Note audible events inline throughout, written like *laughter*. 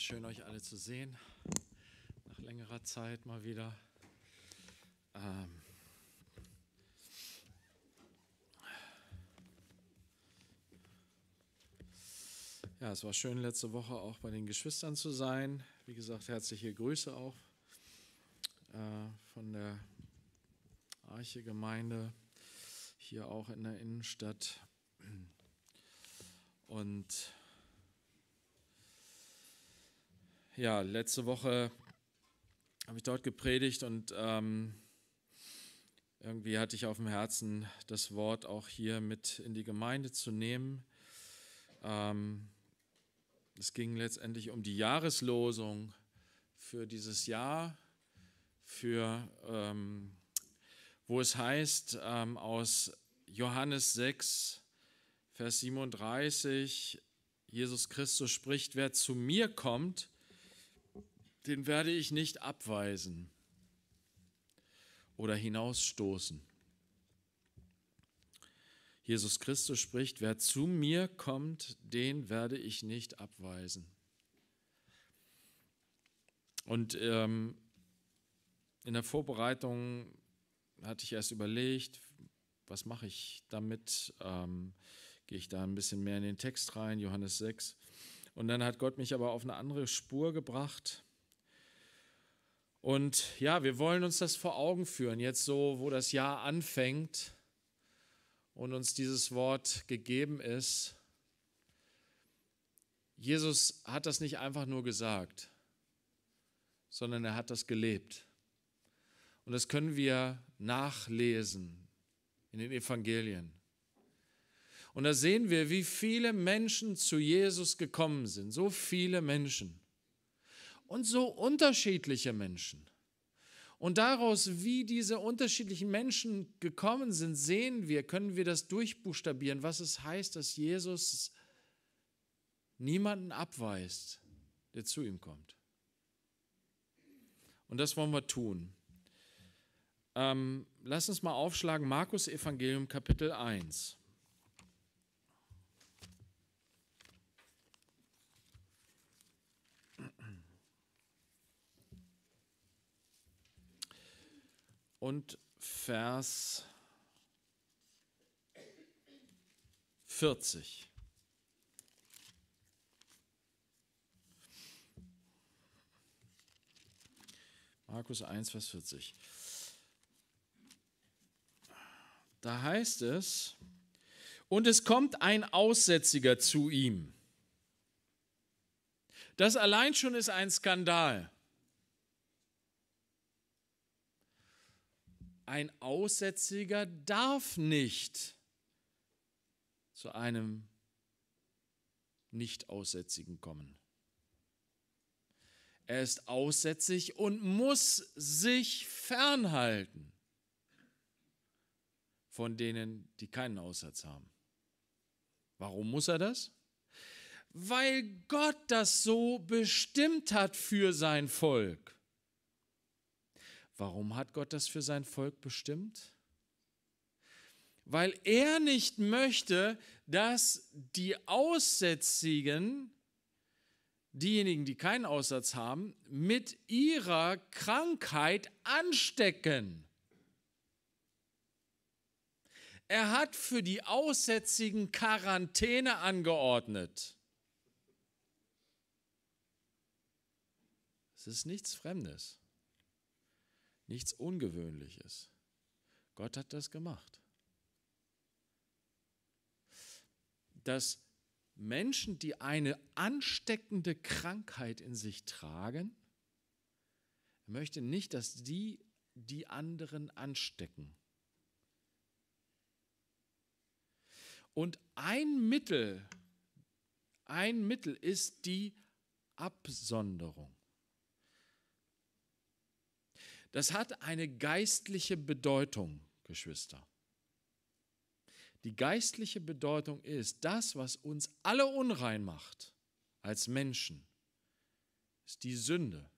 schön euch alle zu sehen. Nach längerer Zeit mal wieder. Ähm ja, es war schön letzte Woche auch bei den Geschwistern zu sein. Wie gesagt, herzliche Grüße auch äh, von der Arche-Gemeinde hier auch in der Innenstadt. Und ja, letzte Woche habe ich dort gepredigt und ähm, irgendwie hatte ich auf dem Herzen, das Wort auch hier mit in die Gemeinde zu nehmen. Ähm, es ging letztendlich um die Jahreslosung für dieses Jahr, für ähm, wo es heißt ähm, aus Johannes 6, Vers 37, Jesus Christus spricht, wer zu mir kommt, den werde ich nicht abweisen oder hinausstoßen. Jesus Christus spricht, wer zu mir kommt, den werde ich nicht abweisen. Und ähm, in der Vorbereitung hatte ich erst überlegt, was mache ich damit? Ähm, gehe ich da ein bisschen mehr in den Text rein, Johannes 6. Und dann hat Gott mich aber auf eine andere Spur gebracht und ja, wir wollen uns das vor Augen führen, jetzt so, wo das Jahr anfängt und uns dieses Wort gegeben ist. Jesus hat das nicht einfach nur gesagt, sondern er hat das gelebt. Und das können wir nachlesen in den Evangelien. Und da sehen wir, wie viele Menschen zu Jesus gekommen sind, so viele Menschen und so unterschiedliche Menschen. Und daraus, wie diese unterschiedlichen Menschen gekommen sind, sehen wir, können wir das durchbuchstabieren, was es heißt, dass Jesus niemanden abweist, der zu ihm kommt. Und das wollen wir tun. Ähm, lass uns mal aufschlagen, Markus Evangelium Kapitel 1. und Vers 40. Markus 1, Vers 40. Da heißt es, und es kommt ein Aussätziger zu ihm. Das allein schon ist ein Skandal. ein Aussätziger darf nicht zu einem Nicht-Aussätzigen kommen. Er ist aussätzig und muss sich fernhalten von denen, die keinen Aussatz haben. Warum muss er das? Weil Gott das so bestimmt hat für sein Volk. Warum hat Gott das für sein Volk bestimmt? Weil er nicht möchte, dass die Aussätzigen, diejenigen, die keinen Aussatz haben, mit ihrer Krankheit anstecken. Er hat für die Aussätzigen Quarantäne angeordnet. Es ist nichts Fremdes nichts Ungewöhnliches. Gott hat das gemacht. Dass Menschen, die eine ansteckende Krankheit in sich tragen, möchte nicht, dass die die anderen anstecken. Und ein Mittel, ein Mittel ist die Absonderung. Das hat eine geistliche Bedeutung, Geschwister. Die geistliche Bedeutung ist, das, was uns alle unrein macht als Menschen, ist die Sünde.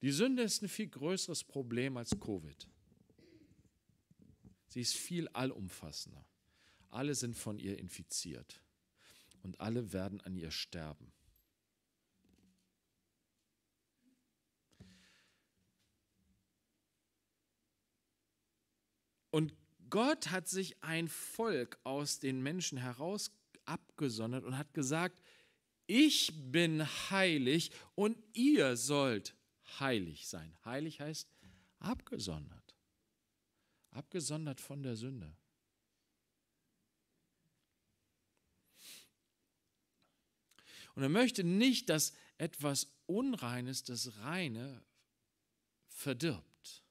Die Sünde ist ein viel größeres Problem als Covid. Sie ist viel allumfassender. Alle sind von ihr infiziert und alle werden an ihr sterben. Und Gott hat sich ein Volk aus den Menschen heraus abgesondert und hat gesagt, ich bin heilig und ihr sollt heilig sein. Heilig heißt abgesondert. Abgesondert von der Sünde. Und er möchte nicht, dass etwas Unreines das Reine verdirbt.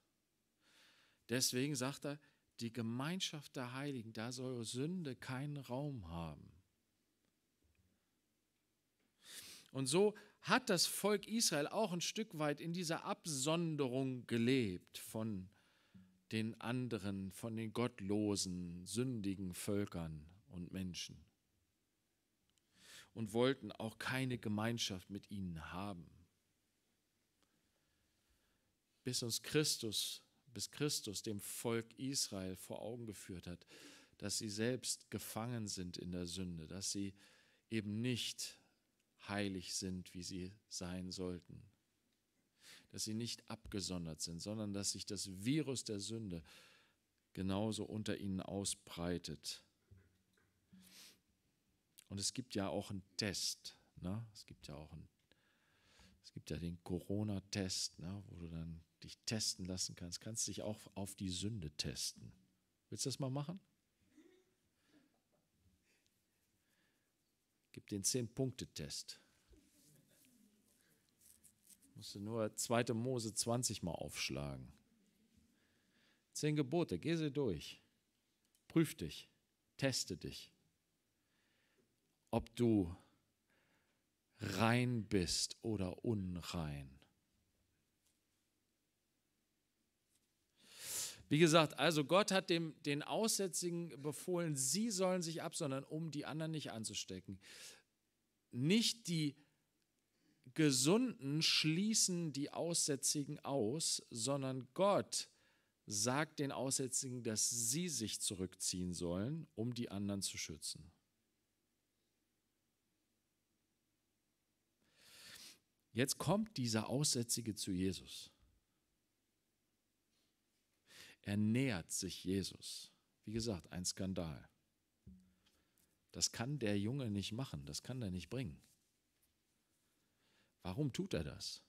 Deswegen sagt er, die Gemeinschaft der Heiligen, da soll Sünde keinen Raum haben. Und so hat das Volk Israel auch ein Stück weit in dieser Absonderung gelebt von den anderen, von den gottlosen, sündigen Völkern und Menschen und wollten auch keine Gemeinschaft mit ihnen haben. Bis uns Christus bis Christus dem Volk Israel vor Augen geführt hat, dass sie selbst gefangen sind in der Sünde, dass sie eben nicht heilig sind, wie sie sein sollten, dass sie nicht abgesondert sind, sondern dass sich das Virus der Sünde genauso unter ihnen ausbreitet. Und es gibt ja auch einen Test, ne? es gibt ja auch einen, es gibt ja den Corona-Test, ne? wo du dann dich testen lassen kannst, kannst dich auch auf die Sünde testen. Willst du das mal machen? Gib den Zehn-Punkte-Test. Musst du nur 2. Mose 20 mal aufschlagen. Zehn Gebote, geh sie durch. Prüf dich, teste dich, ob du rein bist oder unrein. Wie gesagt, also Gott hat dem, den Aussätzigen befohlen, sie sollen sich absondern, um die anderen nicht anzustecken. Nicht die Gesunden schließen die Aussätzigen aus, sondern Gott sagt den Aussätzigen, dass sie sich zurückziehen sollen, um die anderen zu schützen. Jetzt kommt dieser Aussätzige zu Jesus. Er nähert sich Jesus. Wie gesagt, ein Skandal. Das kann der Junge nicht machen, das kann er nicht bringen. Warum tut er das?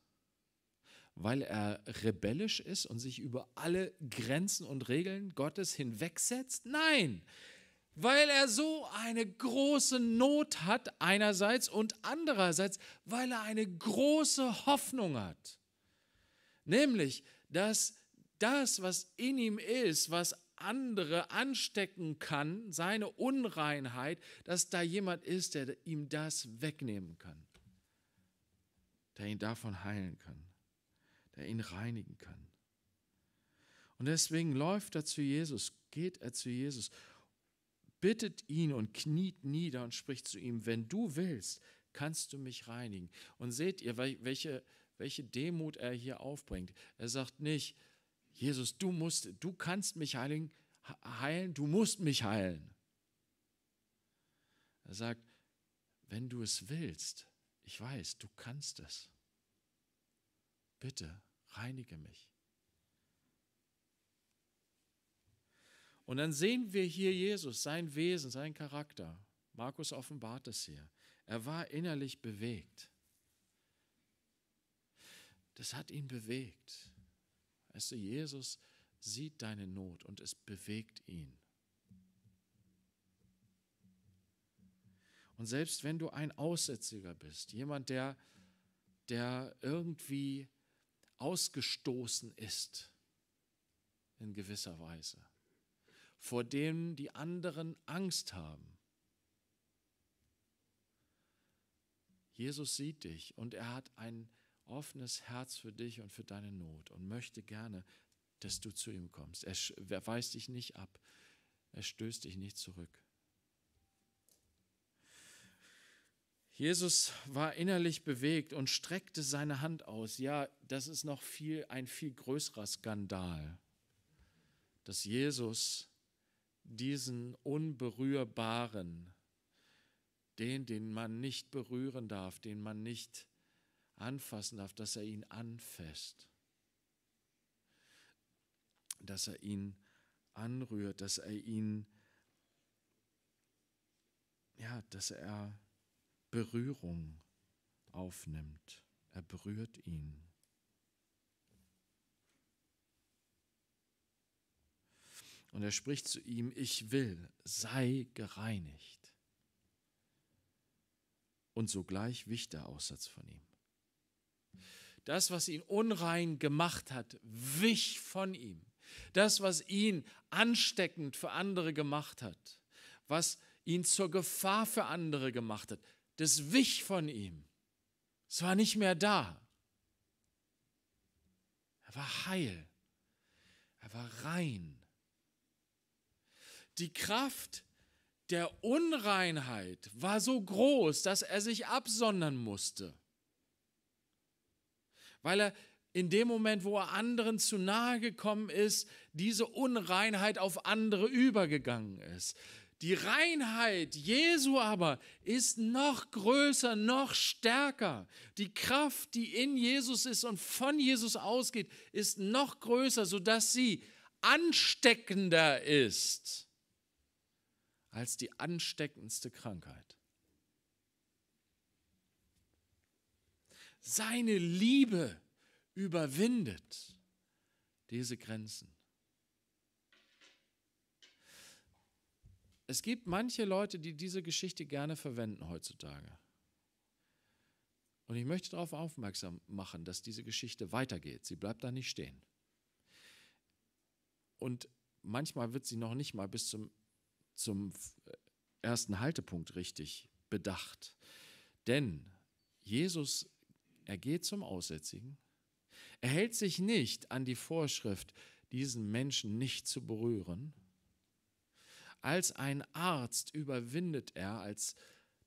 Weil er rebellisch ist und sich über alle Grenzen und Regeln Gottes hinwegsetzt? Nein, weil er so eine große Not hat einerseits und andererseits, weil er eine große Hoffnung hat. Nämlich, dass das, was in ihm ist, was andere anstecken kann, seine Unreinheit, dass da jemand ist, der ihm das wegnehmen kann, der ihn davon heilen kann, der ihn reinigen kann. Und deswegen läuft er zu Jesus, geht er zu Jesus, bittet ihn und kniet nieder und spricht zu ihm, wenn du willst, kannst du mich reinigen. Und seht ihr, welche, welche Demut er hier aufbringt. Er sagt nicht, Jesus, du musst, du kannst mich heiligen, heilen, du musst mich heilen. Er sagt, wenn du es willst, ich weiß, du kannst es. Bitte reinige mich. Und dann sehen wir hier Jesus, sein Wesen, sein Charakter. Markus offenbart es hier. Er war innerlich bewegt. Das hat ihn bewegt. Weißt du, Jesus sieht deine Not und es bewegt ihn. Und selbst wenn du ein Aussätziger bist, jemand, der, der irgendwie ausgestoßen ist, in gewisser Weise, vor dem die anderen Angst haben. Jesus sieht dich und er hat ein offenes Herz für dich und für deine Not und möchte gerne, dass du zu ihm kommst. Er weist dich nicht ab. Er stößt dich nicht zurück. Jesus war innerlich bewegt und streckte seine Hand aus. Ja, das ist noch viel ein viel größerer Skandal, dass Jesus diesen unberührbaren, den den man nicht berühren darf, den man nicht anfassen darf, dass er ihn anfasst, dass er ihn anrührt, dass er ihn, ja, dass er Berührung aufnimmt. Er berührt ihn. Und er spricht zu ihm, ich will, sei gereinigt. Und sogleich wich der Aussatz von ihm. Das, was ihn unrein gemacht hat, wich von ihm. Das, was ihn ansteckend für andere gemacht hat, was ihn zur Gefahr für andere gemacht hat, das wich von ihm. Es war nicht mehr da. Er war heil. Er war rein. Die Kraft der Unreinheit war so groß, dass er sich absondern musste weil er in dem Moment, wo er anderen zu nahe gekommen ist, diese Unreinheit auf andere übergegangen ist. Die Reinheit Jesu aber ist noch größer, noch stärker. Die Kraft, die in Jesus ist und von Jesus ausgeht, ist noch größer, sodass sie ansteckender ist als die ansteckendste Krankheit. Seine Liebe überwindet diese Grenzen. Es gibt manche Leute, die diese Geschichte gerne verwenden heutzutage. Und ich möchte darauf aufmerksam machen, dass diese Geschichte weitergeht. Sie bleibt da nicht stehen. Und manchmal wird sie noch nicht mal bis zum, zum äh, ersten Haltepunkt richtig bedacht. Denn Jesus er geht zum Aussätzigen. Er hält sich nicht an die Vorschrift, diesen Menschen nicht zu berühren. Als ein Arzt überwindet er, als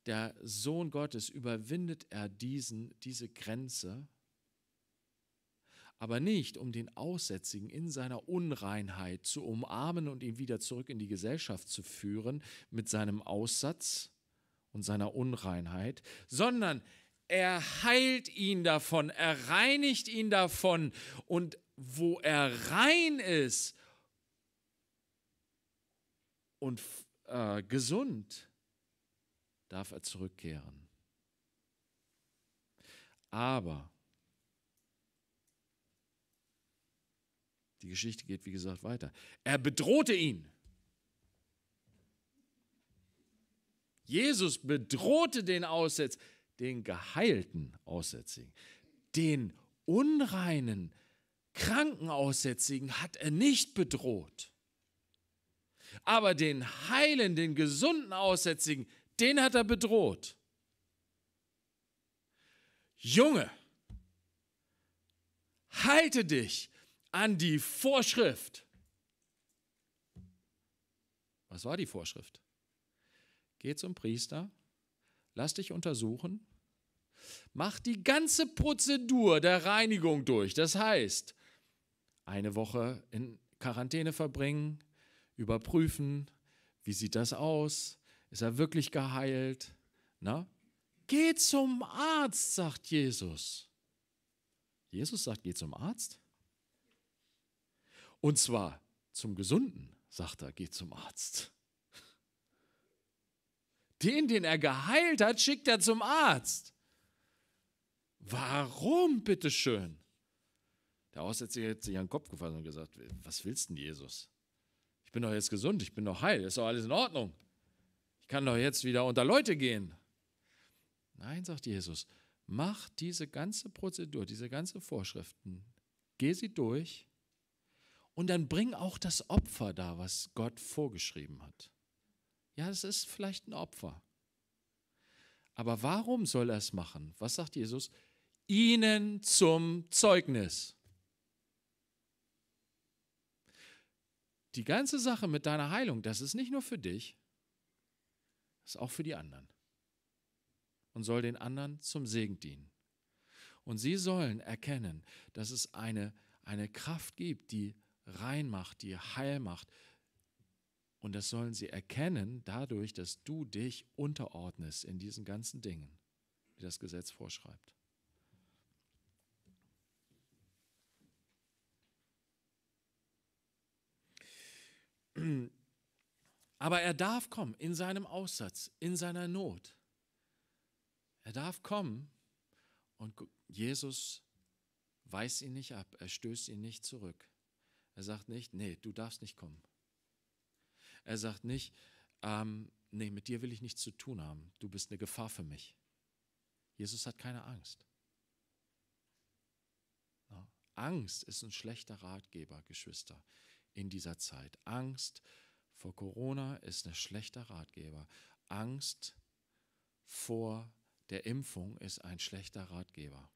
der Sohn Gottes überwindet er diesen, diese Grenze, aber nicht um den Aussätzigen in seiner Unreinheit zu umarmen und ihn wieder zurück in die Gesellschaft zu führen mit seinem Aussatz und seiner Unreinheit, sondern er heilt ihn davon, er reinigt ihn davon. Und wo er rein ist und äh, gesund, darf er zurückkehren. Aber die Geschichte geht, wie gesagt, weiter. Er bedrohte ihn. Jesus bedrohte den Aussetzer den geheilten Aussätzigen, den unreinen, kranken Aussätzigen hat er nicht bedroht. Aber den heilen, den gesunden Aussätzigen, den hat er bedroht. Junge, halte dich an die Vorschrift. Was war die Vorschrift? Geh zum Priester, lass dich untersuchen macht die ganze Prozedur der Reinigung durch. Das heißt, eine Woche in Quarantäne verbringen, überprüfen, wie sieht das aus, ist er wirklich geheilt? Na? Geh zum Arzt, sagt Jesus. Jesus sagt, geh zum Arzt. Und zwar zum Gesunden, sagt er, geh zum Arzt. Den, den er geheilt hat, schickt er zum Arzt. Warum, bitteschön? Der Aussätzige hat sich an den Kopf gefasst und gesagt, was willst denn, Jesus? Ich bin doch jetzt gesund, ich bin doch heil, ist doch alles in Ordnung. Ich kann doch jetzt wieder unter Leute gehen. Nein, sagt Jesus, mach diese ganze Prozedur, diese ganzen Vorschriften, geh sie durch und dann bring auch das Opfer da, was Gott vorgeschrieben hat. Ja, es ist vielleicht ein Opfer. Aber warum soll er es machen? Was sagt Jesus? ihnen zum Zeugnis. Die ganze Sache mit deiner Heilung, das ist nicht nur für dich, das ist auch für die anderen und soll den anderen zum Segen dienen. Und sie sollen erkennen, dass es eine, eine Kraft gibt, die rein macht, die heil macht. Und das sollen sie erkennen dadurch, dass du dich unterordnest in diesen ganzen Dingen, wie das Gesetz vorschreibt. Aber er darf kommen in seinem Aussatz, in seiner Not. Er darf kommen und Jesus weist ihn nicht ab, er stößt ihn nicht zurück. Er sagt nicht, nee, du darfst nicht kommen. Er sagt nicht, ähm, nee, mit dir will ich nichts zu tun haben, du bist eine Gefahr für mich. Jesus hat keine Angst. Angst ist ein schlechter Ratgeber, Geschwister in dieser Zeit. Angst vor Corona ist ein schlechter Ratgeber. Angst vor der Impfung ist ein schlechter Ratgeber.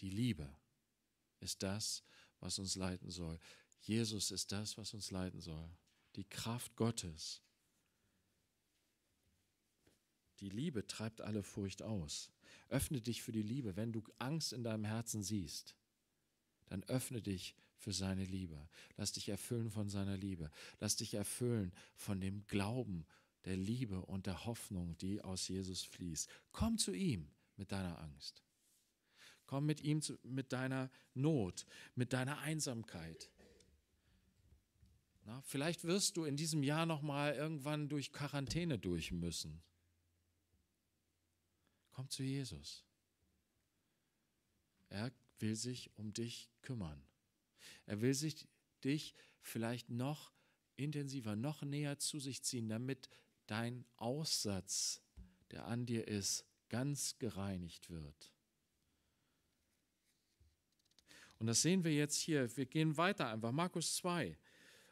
Die Liebe ist das, was uns leiten soll. Jesus ist das, was uns leiten soll. Die Kraft Gottes. Die Liebe treibt alle Furcht aus. Öffne dich für die Liebe. Wenn du Angst in deinem Herzen siehst, dann öffne dich für seine Liebe. Lass dich erfüllen von seiner Liebe. Lass dich erfüllen von dem Glauben, der Liebe und der Hoffnung, die aus Jesus fließt. Komm zu ihm mit deiner Angst. Komm mit ihm zu, mit deiner Not, mit deiner Einsamkeit. Na, vielleicht wirst du in diesem Jahr noch mal irgendwann durch Quarantäne durch müssen. Komm zu Jesus. Er will sich um dich kümmern. Er will sich dich vielleicht noch intensiver, noch näher zu sich ziehen, damit dein Aussatz, der an dir ist, ganz gereinigt wird. Und das sehen wir jetzt hier. Wir gehen weiter einfach. Markus 2.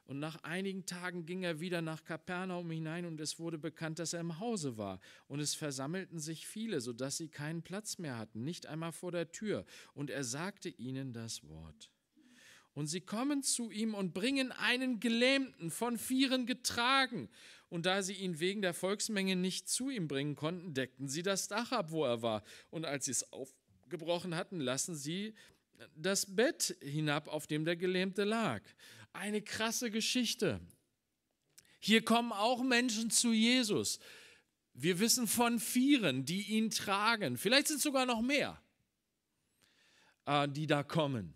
Und nach einigen Tagen ging er wieder nach Kapernaum hinein und es wurde bekannt, dass er im Hause war. Und es versammelten sich viele, sodass sie keinen Platz mehr hatten, nicht einmal vor der Tür. Und er sagte ihnen das Wort. Und sie kommen zu ihm und bringen einen Gelähmten von Vieren getragen. Und da sie ihn wegen der Volksmenge nicht zu ihm bringen konnten, deckten sie das Dach ab, wo er war. Und als sie es aufgebrochen hatten, lassen sie das Bett hinab, auf dem der Gelähmte lag. Eine krasse Geschichte. Hier kommen auch Menschen zu Jesus. Wir wissen von Vieren, die ihn tragen. Vielleicht sind es sogar noch mehr, äh, die da kommen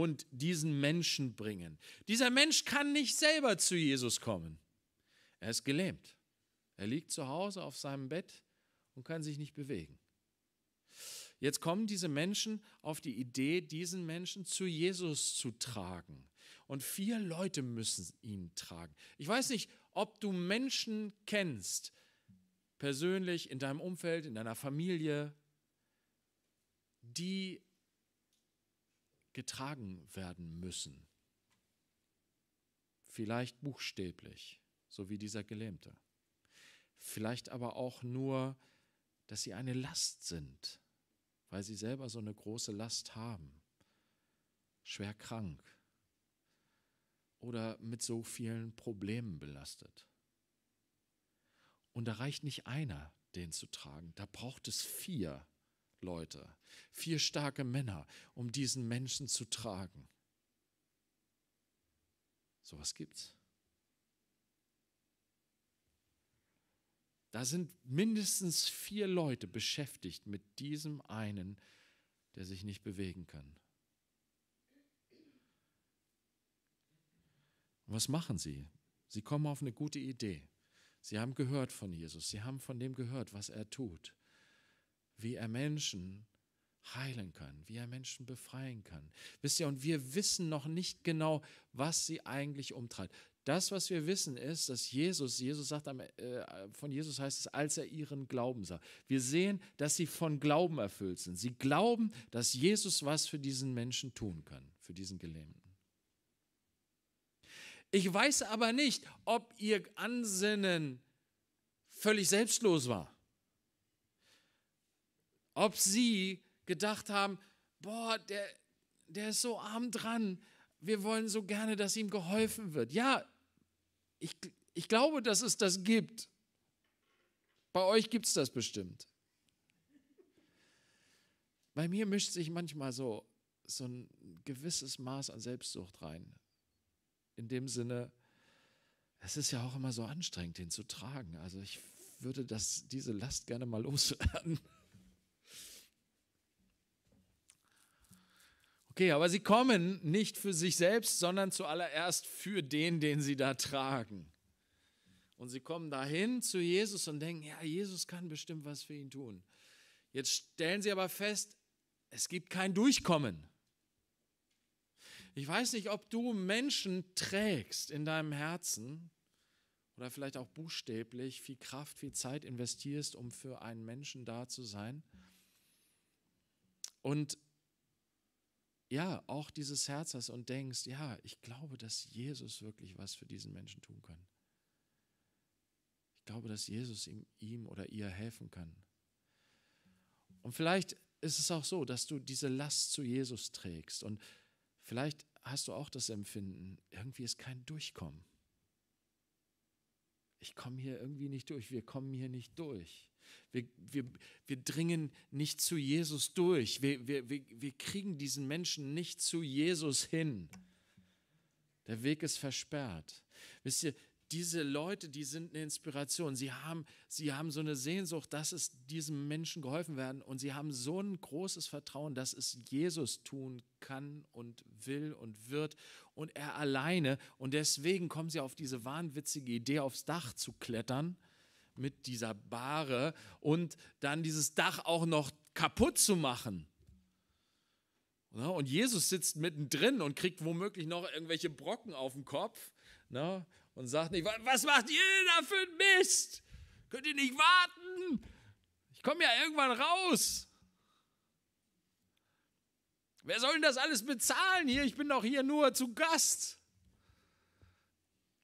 und diesen Menschen bringen. Dieser Mensch kann nicht selber zu Jesus kommen. Er ist gelähmt. Er liegt zu Hause auf seinem Bett und kann sich nicht bewegen. Jetzt kommen diese Menschen auf die Idee, diesen Menschen zu Jesus zu tragen. Und vier Leute müssen ihn tragen. Ich weiß nicht, ob du Menschen kennst, persönlich, in deinem Umfeld, in deiner Familie, die getragen werden müssen. Vielleicht buchstäblich, so wie dieser Gelähmte. Vielleicht aber auch nur, dass sie eine Last sind, weil sie selber so eine große Last haben. Schwer krank oder mit so vielen Problemen belastet. Und da reicht nicht einer, den zu tragen. Da braucht es vier, Leute, vier starke Männer, um diesen Menschen zu tragen. So Sowas gibt's. Da sind mindestens vier Leute beschäftigt mit diesem einen, der sich nicht bewegen kann. Und was machen sie? Sie kommen auf eine gute Idee. Sie haben gehört von Jesus, sie haben von dem gehört, was er tut wie er Menschen heilen kann, wie er Menschen befreien kann. Wisst ihr, und wir wissen noch nicht genau, was sie eigentlich umtreibt. Das, was wir wissen, ist, dass Jesus, Jesus sagt, am, äh, von Jesus heißt es, als er ihren Glauben sah. Wir sehen, dass sie von Glauben erfüllt sind. Sie glauben, dass Jesus was für diesen Menschen tun kann, für diesen Gelähmten. Ich weiß aber nicht, ob ihr Ansinnen völlig selbstlos war ob sie gedacht haben, boah, der, der ist so arm dran, wir wollen so gerne, dass ihm geholfen wird. Ja, ich, ich glaube, dass es das gibt. Bei euch gibt es das bestimmt. Bei mir mischt sich manchmal so, so ein gewisses Maß an Selbstsucht rein. In dem Sinne, es ist ja auch immer so anstrengend, den zu tragen. Also ich würde das, diese Last gerne mal loswerden. Okay, aber sie kommen nicht für sich selbst, sondern zuallererst für den, den sie da tragen. Und sie kommen dahin zu Jesus und denken, ja, Jesus kann bestimmt was für ihn tun. Jetzt stellen sie aber fest, es gibt kein Durchkommen. Ich weiß nicht, ob du Menschen trägst in deinem Herzen oder vielleicht auch buchstäblich viel Kraft, viel Zeit investierst, um für einen Menschen da zu sein. Und ja auch dieses Herz hast und denkst, ja, ich glaube, dass Jesus wirklich was für diesen Menschen tun kann. Ich glaube, dass Jesus ihm, ihm oder ihr helfen kann. Und vielleicht ist es auch so, dass du diese Last zu Jesus trägst und vielleicht hast du auch das Empfinden, irgendwie ist kein Durchkommen ich komme hier irgendwie nicht durch, wir kommen hier nicht durch. Wir, wir, wir dringen nicht zu Jesus durch, wir, wir, wir, wir kriegen diesen Menschen nicht zu Jesus hin. Der Weg ist versperrt. Wisst ihr, diese Leute, die sind eine Inspiration. Sie haben, sie haben so eine Sehnsucht, dass es diesem Menschen geholfen werden. Und sie haben so ein großes Vertrauen, dass es Jesus tun kann und will und wird und er alleine. Und deswegen kommen sie auf diese wahnwitzige Idee, aufs Dach zu klettern mit dieser Bahre und dann dieses Dach auch noch kaputt zu machen. Ne? Und Jesus sitzt mittendrin und kriegt womöglich noch irgendwelche Brocken auf den Kopf ne? und sagt nicht, was macht ihr da für ein Mist? Könnt ihr nicht warten? Ich komme ja irgendwann raus. Wer soll denn das alles bezahlen hier? Ich bin doch hier nur zu Gast.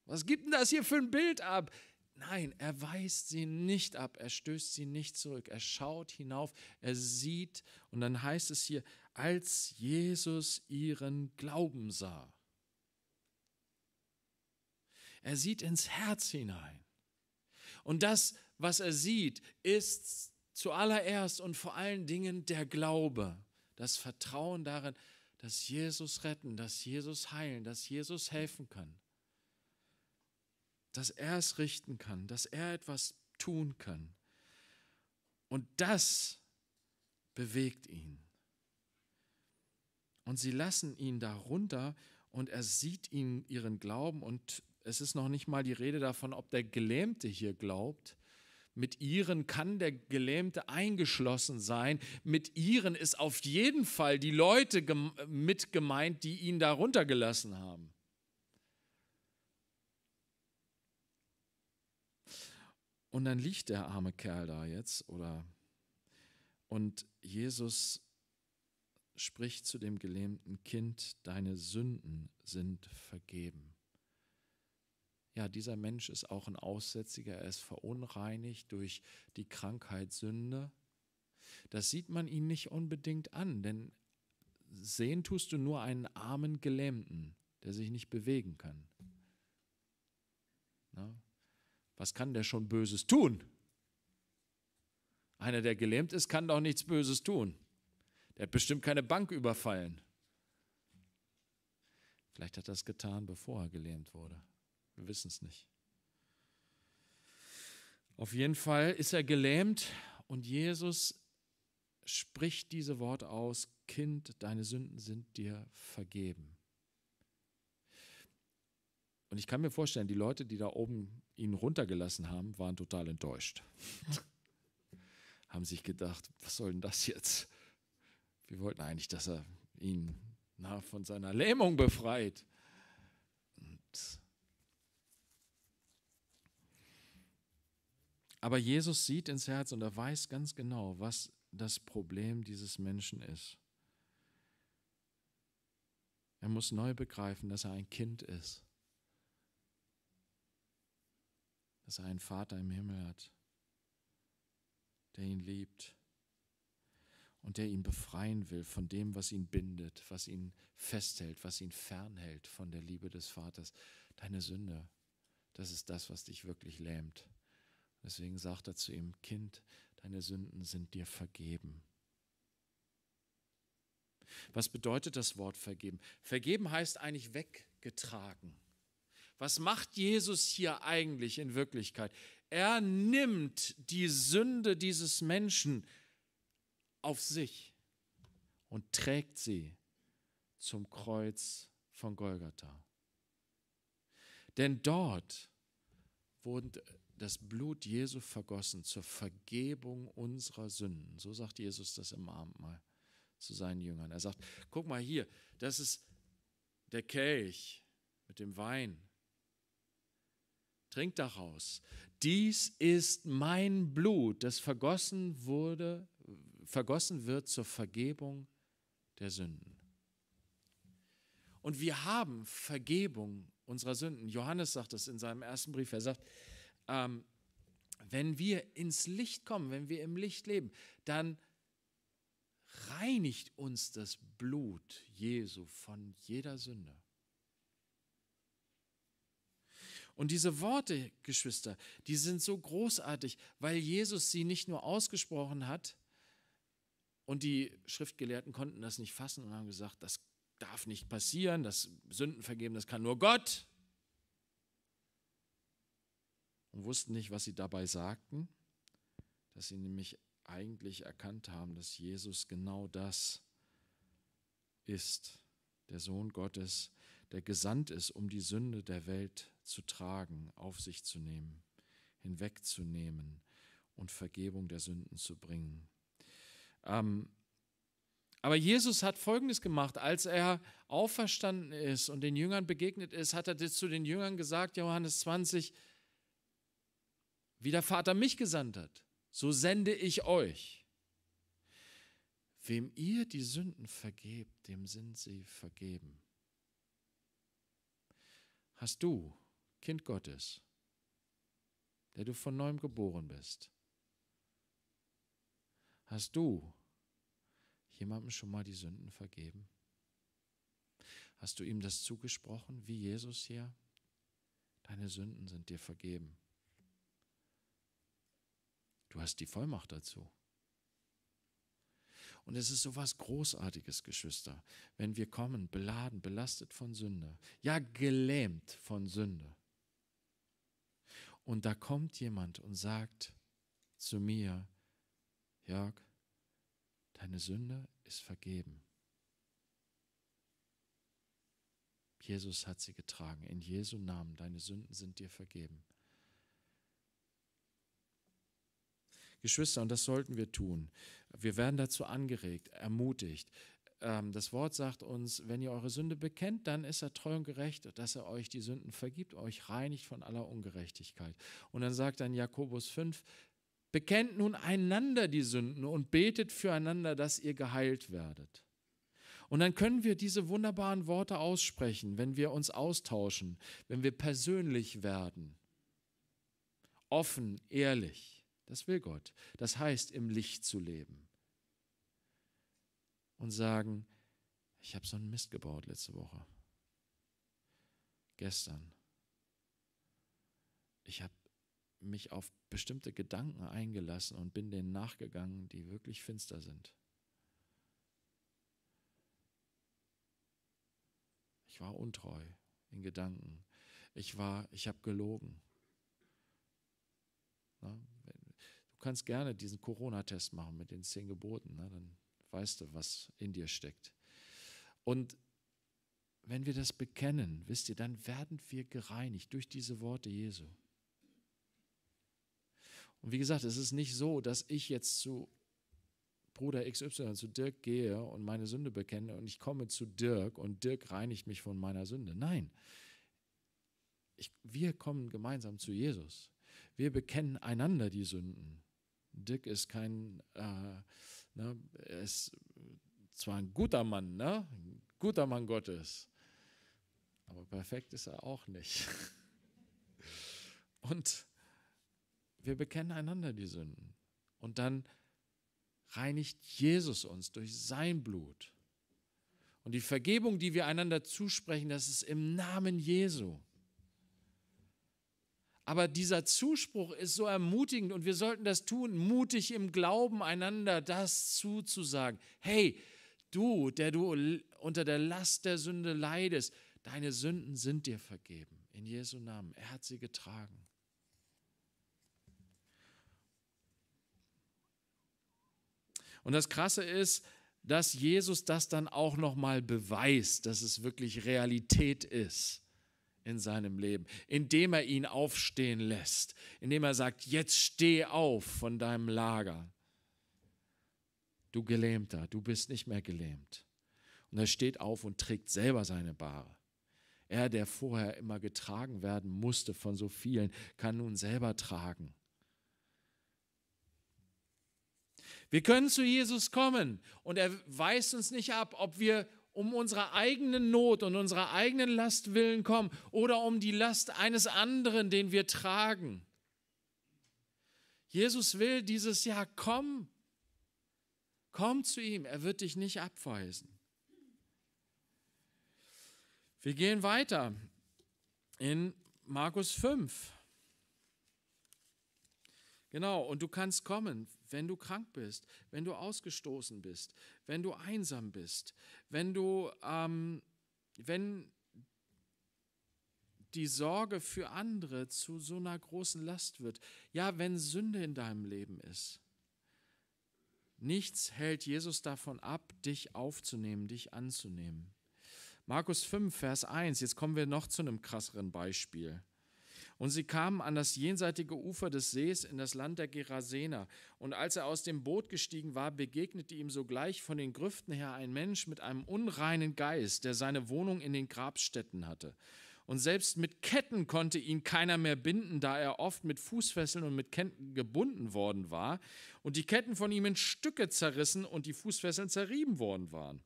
Was gibt denn das hier für ein Bild ab? Nein, er weist sie nicht ab, er stößt sie nicht zurück, er schaut hinauf, er sieht und dann heißt es hier, als Jesus ihren Glauben sah. Er sieht ins Herz hinein. Und das, was er sieht, ist zuallererst und vor allen Dingen der Glaube das Vertrauen darin, dass Jesus retten, dass Jesus heilen, dass Jesus helfen kann, dass er es richten kann, dass er etwas tun kann. Und das bewegt ihn. Und sie lassen ihn darunter und er sieht ihn ihren Glauben und es ist noch nicht mal die Rede davon, ob der Gelähmte hier glaubt, mit ihren kann der Gelähmte eingeschlossen sein. Mit ihren ist auf jeden Fall die Leute mit gemeint, die ihn da runtergelassen haben. Und dann liegt der arme Kerl da jetzt, oder? Und Jesus spricht zu dem gelähmten Kind: Deine Sünden sind vergeben ja, dieser Mensch ist auch ein Aussätziger, er ist verunreinigt durch die Krankheit Sünde. Das sieht man ihn nicht unbedingt an, denn sehen tust du nur einen armen Gelähmten, der sich nicht bewegen kann. Na? Was kann der schon Böses tun? Einer, der gelähmt ist, kann doch nichts Böses tun. Der hat bestimmt keine Bank überfallen. Vielleicht hat er das getan, bevor er gelähmt wurde. Wir wissen es nicht. Auf jeden Fall ist er gelähmt und Jesus spricht diese Worte aus, Kind, deine Sünden sind dir vergeben. Und ich kann mir vorstellen, die Leute, die da oben ihn runtergelassen haben, waren total enttäuscht. *laughs* haben sich gedacht, was soll denn das jetzt? Wir wollten eigentlich, dass er ihn na, von seiner Lähmung befreit. Und Aber Jesus sieht ins Herz und er weiß ganz genau, was das Problem dieses Menschen ist. Er muss neu begreifen, dass er ein Kind ist, dass er einen Vater im Himmel hat, der ihn liebt und der ihn befreien will von dem, was ihn bindet, was ihn festhält, was ihn fernhält von der Liebe des Vaters. Deine Sünde, das ist das, was dich wirklich lähmt. Deswegen sagt er zu ihm, Kind, deine Sünden sind dir vergeben. Was bedeutet das Wort vergeben? Vergeben heißt eigentlich weggetragen. Was macht Jesus hier eigentlich in Wirklichkeit? Er nimmt die Sünde dieses Menschen auf sich und trägt sie zum Kreuz von Golgatha. Denn dort wurde das Blut Jesu vergossen zur Vergebung unserer Sünden. So sagt Jesus das im Abendmahl zu seinen Jüngern. Er sagt, guck mal hier, das ist der Kelch mit dem Wein. Trink daraus. Dies ist mein Blut, das vergossen wurde, vergossen wird zur Vergebung der Sünden. Und wir haben Vergebung unserer Sünden. Johannes sagt das in seinem ersten Brief. Er sagt, ähm, wenn wir ins Licht kommen, wenn wir im Licht leben, dann reinigt uns das Blut Jesu von jeder Sünde. Und diese Worte, Geschwister, die sind so großartig, weil Jesus sie nicht nur ausgesprochen hat, und die Schriftgelehrten konnten das nicht fassen und haben gesagt, das darf nicht passieren, das Sündenvergeben, das kann nur Gott. Und wussten nicht, was sie dabei sagten, dass sie nämlich eigentlich erkannt haben, dass Jesus genau das ist, der Sohn Gottes, der gesandt ist, um die Sünde der Welt zu tragen, auf sich zu nehmen, hinwegzunehmen und Vergebung der Sünden zu bringen. Ähm, aber Jesus hat Folgendes gemacht. Als er auferstanden ist und den Jüngern begegnet ist, hat er zu den Jüngern gesagt, Johannes 20, wie der Vater mich gesandt hat, so sende ich euch. Wem ihr die Sünden vergebt, dem sind sie vergeben. Hast du, Kind Gottes, der du von neuem geboren bist, hast du jemandem schon mal die Sünden vergeben? Hast du ihm das zugesprochen, wie Jesus hier? Deine Sünden sind dir vergeben. Du hast die Vollmacht dazu. Und es ist so was Großartiges, Geschwister, wenn wir kommen, beladen, belastet von Sünde, ja gelähmt von Sünde. Und da kommt jemand und sagt zu mir, Jörg, deine Sünde ist vergeben. Jesus hat sie getragen. In Jesu Namen, deine Sünden sind dir vergeben. Geschwister, und das sollten wir tun. Wir werden dazu angeregt, ermutigt. Ähm, das Wort sagt uns, wenn ihr eure Sünde bekennt, dann ist er treu und gerecht, dass er euch die Sünden vergibt, euch reinigt von aller Ungerechtigkeit. Und dann sagt dann Jakobus 5, Bekennt nun einander die Sünden und betet füreinander, dass ihr geheilt werdet. Und dann können wir diese wunderbaren Worte aussprechen, wenn wir uns austauschen, wenn wir persönlich werden. Offen, ehrlich. Das will Gott. Das heißt, im Licht zu leben. Und sagen, ich habe so einen Mist gebaut letzte Woche. Gestern. Ich habe mich auf bestimmte Gedanken eingelassen und bin denen nachgegangen, die wirklich finster sind. Ich war untreu in Gedanken. Ich war, ich habe gelogen. Na, du kannst gerne diesen Corona-Test machen mit den zehn Geboten, na, dann weißt du, was in dir steckt. Und wenn wir das bekennen, wisst ihr, dann werden wir gereinigt durch diese Worte Jesu. Und wie gesagt, es ist nicht so, dass ich jetzt zu Bruder XY, zu Dirk gehe und meine Sünde bekenne und ich komme zu Dirk und Dirk reinigt mich von meiner Sünde. Nein, ich, wir kommen gemeinsam zu Jesus. Wir bekennen einander die Sünden. Dirk ist kein, äh, ne, er ist zwar ein guter Mann, ne? ein guter Mann Gottes, aber perfekt ist er auch nicht. *laughs* Und wir bekennen einander die Sünden. Und dann reinigt Jesus uns durch sein Blut. Und die Vergebung, die wir einander zusprechen, das ist im Namen Jesu. Aber dieser Zuspruch ist so ermutigend und wir sollten das tun, mutig im Glauben einander das zuzusagen. Hey, du, der du unter der Last der Sünde leidest, deine Sünden sind dir vergeben. In Jesu Namen. Er hat sie getragen. Und das Krasse ist, dass Jesus das dann auch nochmal beweist, dass es wirklich Realität ist in seinem Leben, indem er ihn aufstehen lässt, indem er sagt, jetzt steh auf von deinem Lager. Du Gelähmter, du bist nicht mehr gelähmt. Und er steht auf und trägt selber seine Bahre. Er, der vorher immer getragen werden musste von so vielen, kann nun selber tragen. Wir können zu Jesus kommen und er weist uns nicht ab, ob wir um unserer eigenen Not und unserer eigenen Last willen kommen oder um die Last eines anderen, den wir tragen. Jesus will dieses Jahr, kommen. komm zu ihm, er wird dich nicht abweisen. Wir gehen weiter in Markus 5. Genau, und du kannst kommen wenn du krank bist, wenn du ausgestoßen bist, wenn du einsam bist, wenn du, ähm, wenn die Sorge für andere zu so einer großen Last wird, ja, wenn Sünde in deinem Leben ist. Nichts hält Jesus davon ab, dich aufzunehmen, dich anzunehmen. Markus 5, Vers 1, jetzt kommen wir noch zu einem krasseren Beispiel. Und sie kamen an das jenseitige Ufer des Sees in das Land der Gerasener. Und als er aus dem Boot gestiegen war, begegnete ihm sogleich von den Grüften her ein Mensch mit einem unreinen Geist, der seine Wohnung in den Grabstätten hatte. Und selbst mit Ketten konnte ihn keiner mehr binden, da er oft mit Fußfesseln und mit Ketten gebunden worden war und die Ketten von ihm in Stücke zerrissen und die Fußfesseln zerrieben worden waren.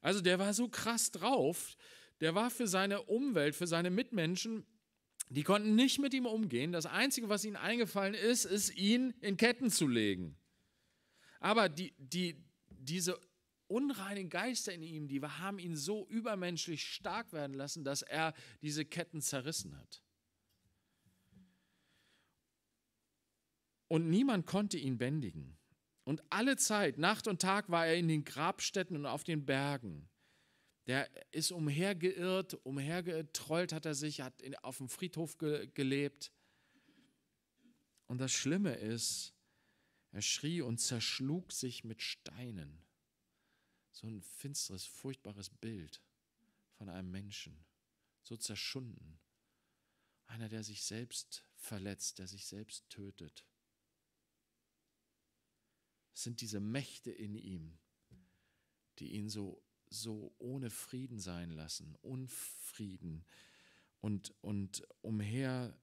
Also der war so krass drauf, der war für seine Umwelt, für seine Mitmenschen die konnten nicht mit ihm umgehen. Das Einzige, was ihnen eingefallen ist, ist, ihn in Ketten zu legen. Aber die, die, diese unreinen Geister in ihm, die haben ihn so übermenschlich stark werden lassen, dass er diese Ketten zerrissen hat. Und niemand konnte ihn bändigen. Und alle Zeit, Nacht und Tag, war er in den Grabstätten und auf den Bergen. Der ist umhergeirrt, umhergetrollt hat er sich, hat in, auf dem Friedhof ge, gelebt. Und das Schlimme ist, er schrie und zerschlug sich mit Steinen. So ein finsteres, furchtbares Bild von einem Menschen, so zerschunden. Einer, der sich selbst verletzt, der sich selbst tötet. Es sind diese Mächte in ihm, die ihn so so ohne Frieden sein lassen, Unfrieden und, und umherirrend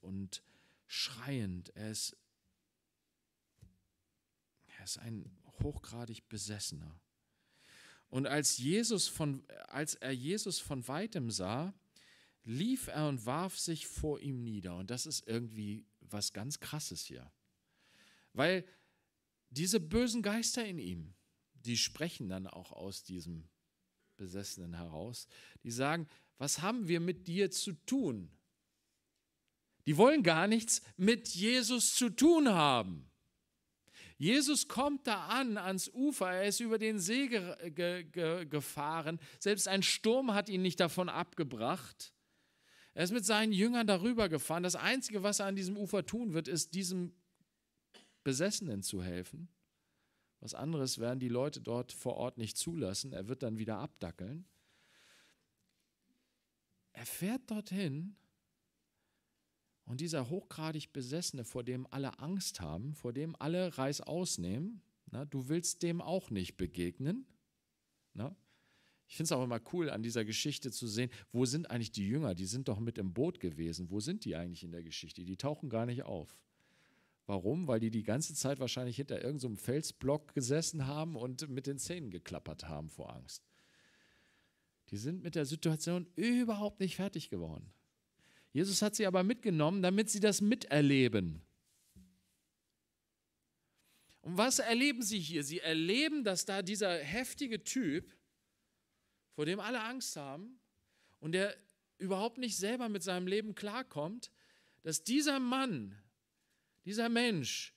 und schreiend. Er ist, er ist ein hochgradig Besessener. Und als, Jesus von, als er Jesus von weitem sah, lief er und warf sich vor ihm nieder. Und das ist irgendwie was ganz Krasses hier. Weil diese bösen Geister in ihm, die sprechen dann auch aus diesem Besessenen heraus. Die sagen, was haben wir mit dir zu tun? Die wollen gar nichts mit Jesus zu tun haben. Jesus kommt da an, ans Ufer, er ist über den See ge ge ge gefahren, selbst ein Sturm hat ihn nicht davon abgebracht. Er ist mit seinen Jüngern darüber gefahren. Das Einzige, was er an diesem Ufer tun wird, ist diesem Besessenen zu helfen. Was anderes werden die Leute dort vor Ort nicht zulassen. Er wird dann wieder abdackeln. Er fährt dorthin und dieser hochgradig Besessene, vor dem alle Angst haben, vor dem alle Reis ausnehmen, na, du willst dem auch nicht begegnen. Na? Ich finde es auch immer cool, an dieser Geschichte zu sehen, wo sind eigentlich die Jünger? Die sind doch mit im Boot gewesen. Wo sind die eigentlich in der Geschichte? Die tauchen gar nicht auf. Warum? Weil die die ganze Zeit wahrscheinlich hinter irgendeinem so Felsblock gesessen haben und mit den Zähnen geklappert haben vor Angst. Die sind mit der Situation überhaupt nicht fertig geworden. Jesus hat sie aber mitgenommen, damit sie das miterleben. Und was erleben sie hier? Sie erleben, dass da dieser heftige Typ, vor dem alle Angst haben und der überhaupt nicht selber mit seinem Leben klarkommt, dass dieser Mann dieser Mensch,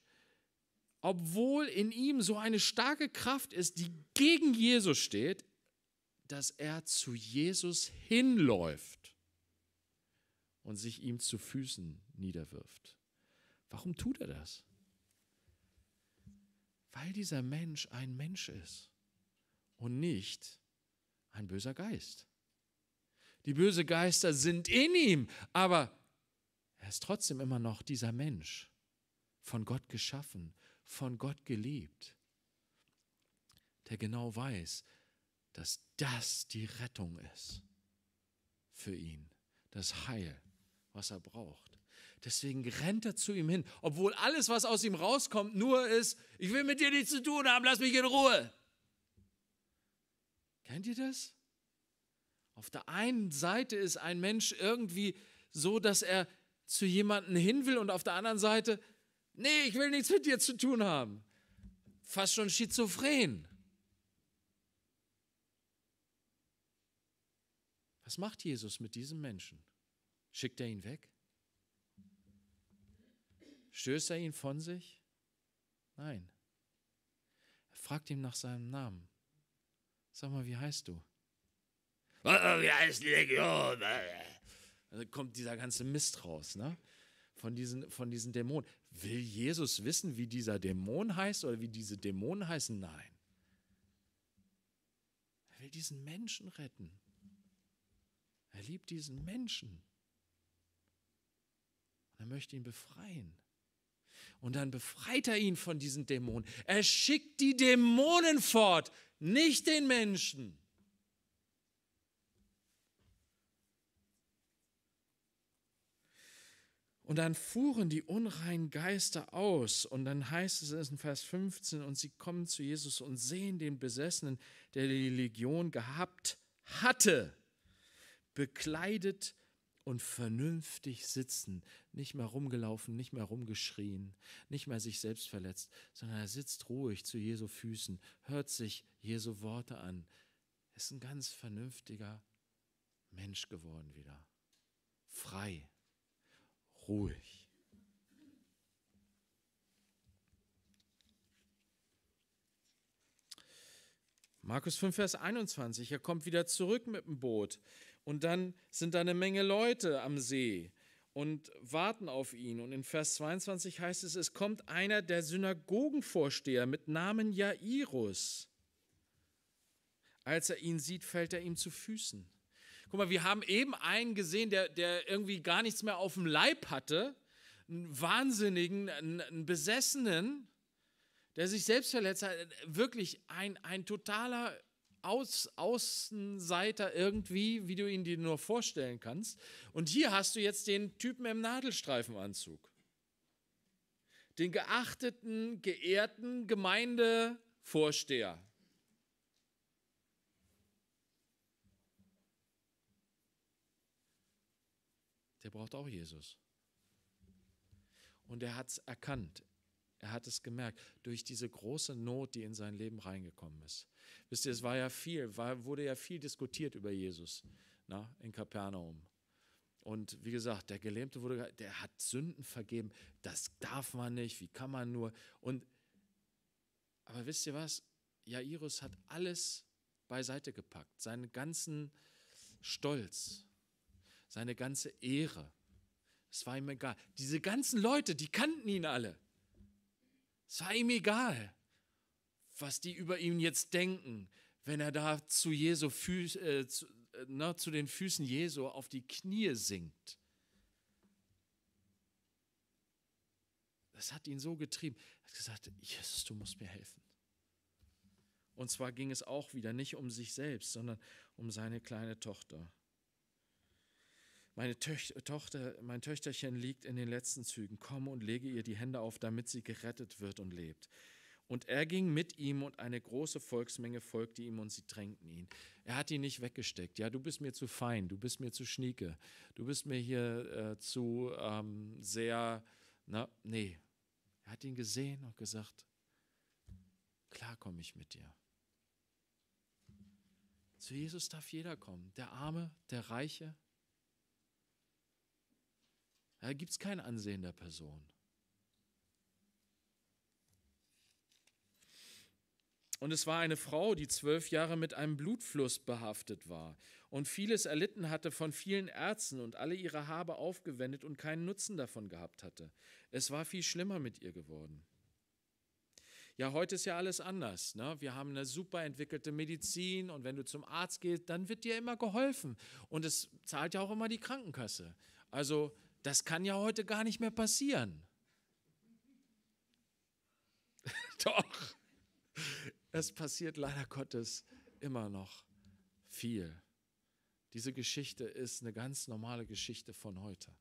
obwohl in ihm so eine starke Kraft ist, die gegen Jesus steht, dass er zu Jesus hinläuft und sich ihm zu Füßen niederwirft. Warum tut er das? Weil dieser Mensch ein Mensch ist und nicht ein böser Geist. Die bösen Geister sind in ihm, aber er ist trotzdem immer noch dieser Mensch von Gott geschaffen, von Gott geliebt, der genau weiß, dass das die Rettung ist für ihn, das Heil, was er braucht. Deswegen rennt er zu ihm hin, obwohl alles, was aus ihm rauskommt, nur ist, ich will mit dir nichts zu tun haben, lass mich in Ruhe. Kennt ihr das? Auf der einen Seite ist ein Mensch irgendwie so, dass er zu jemandem hin will und auf der anderen Seite Nee, ich will nichts mit dir zu tun haben. Fast schon schizophren. Was macht Jesus mit diesem Menschen? Schickt er ihn weg? Stößt er ihn von sich? Nein. Er fragt ihn nach seinem Namen. Sag mal, wie heißt du? Oh, oh, wie heißt Legion? Äh, äh. Dann kommt dieser ganze Mist raus, ne? von diesen, von diesen Dämonen. Will Jesus wissen, wie dieser Dämon heißt oder wie diese Dämonen heißen? Nein. Er will diesen Menschen retten. Er liebt diesen Menschen. Und er möchte ihn befreien. Und dann befreit er ihn von diesen Dämonen. Er schickt die Dämonen fort, nicht den Menschen. Und dann fuhren die unreinen Geister aus. Und dann heißt es in Vers 15, und sie kommen zu Jesus und sehen den Besessenen, der die Legion gehabt hatte, bekleidet und vernünftig sitzen. Nicht mehr rumgelaufen, nicht mehr rumgeschrien, nicht mehr sich selbst verletzt, sondern er sitzt ruhig zu Jesu Füßen, hört sich Jesu Worte an. Ist ein ganz vernünftiger Mensch geworden wieder. Frei ruhig. Markus 5, Vers 21, er kommt wieder zurück mit dem Boot und dann sind da eine Menge Leute am See und warten auf ihn. Und in Vers 22 heißt es, es kommt einer der Synagogenvorsteher mit Namen Jairus. Als er ihn sieht, fällt er ihm zu Füßen. Guck mal, wir haben eben einen gesehen, der, der irgendwie gar nichts mehr auf dem Leib hatte, einen Wahnsinnigen, einen, Besessenen, der sich selbst verletzt hat. Wirklich ein, ein totaler Aus, Außenseiter irgendwie, wie du ihn dir nur vorstellen kannst. Und hier hast du jetzt den Typen im Nadelstreifenanzug. Den geachteten, geehrten Gemeindevorsteher. der braucht auch Jesus. Und er hat es erkannt. Er hat es gemerkt durch diese große Not, die in sein Leben reingekommen ist. Wisst ihr, es war ja viel, war, wurde ja viel diskutiert über Jesus na, in Kapernaum. Und wie gesagt, der Gelähmte wurde, der hat Sünden vergeben. Das darf man nicht. Wie kann man nur? Und aber wisst ihr was? Jairus hat alles beiseite gepackt, seinen ganzen Stolz, seine ganze Ehre. Es war ihm egal. Diese ganzen Leute, die kannten ihn alle. Es war ihm egal, was die über ihn jetzt denken, wenn er da zu, Jesu Füß, äh, zu, äh, na, ne, zu den Füßen Jesu auf die Knie sinkt. Das hat ihn so getrieben. Er hat gesagt, Jesus, du musst mir helfen. Und zwar ging es auch wieder nicht um sich selbst, sondern um seine kleine Tochter. Meine Töch Tochter, mein Töchterchen liegt in den letzten Zügen. Komm und lege ihr die Hände auf, damit sie gerettet wird und lebt. Und er ging mit ihm und eine große Volksmenge folgte ihm und sie drängten ihn. Er hat ihn nicht weggesteckt. Ja, du bist mir zu fein, du bist mir zu schnieke, du bist mir hier äh, zu ähm, sehr, na, nee. Er hat ihn gesehen und gesagt, klar komme ich mit dir. Zu Jesus darf jeder kommen, der Arme, der Reiche, da gibt es kein Ansehen der Person. Und es war eine Frau, die zwölf Jahre mit einem Blutfluss behaftet war und vieles erlitten hatte von vielen Ärzten und alle ihre Habe aufgewendet und keinen Nutzen davon gehabt hatte. Es war viel schlimmer mit ihr geworden. Ja, heute ist ja alles anders. Ne? Wir haben eine super entwickelte Medizin und wenn du zum Arzt gehst, dann wird dir immer geholfen. Und es zahlt ja auch immer die Krankenkasse. Also das kann ja heute gar nicht mehr passieren. *laughs* Doch, es passiert leider Gottes immer noch viel. Diese Geschichte ist eine ganz normale Geschichte von heute.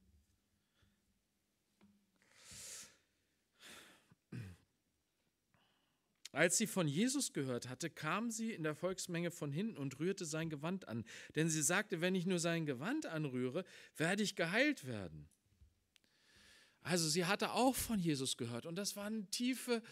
Als sie von Jesus gehört hatte, kam sie in der Volksmenge von hinten und rührte sein Gewand an. Denn sie sagte, wenn ich nur sein Gewand anrühre, werde ich geheilt werden. Also sie hatte auch von Jesus gehört und das war eine tiefe,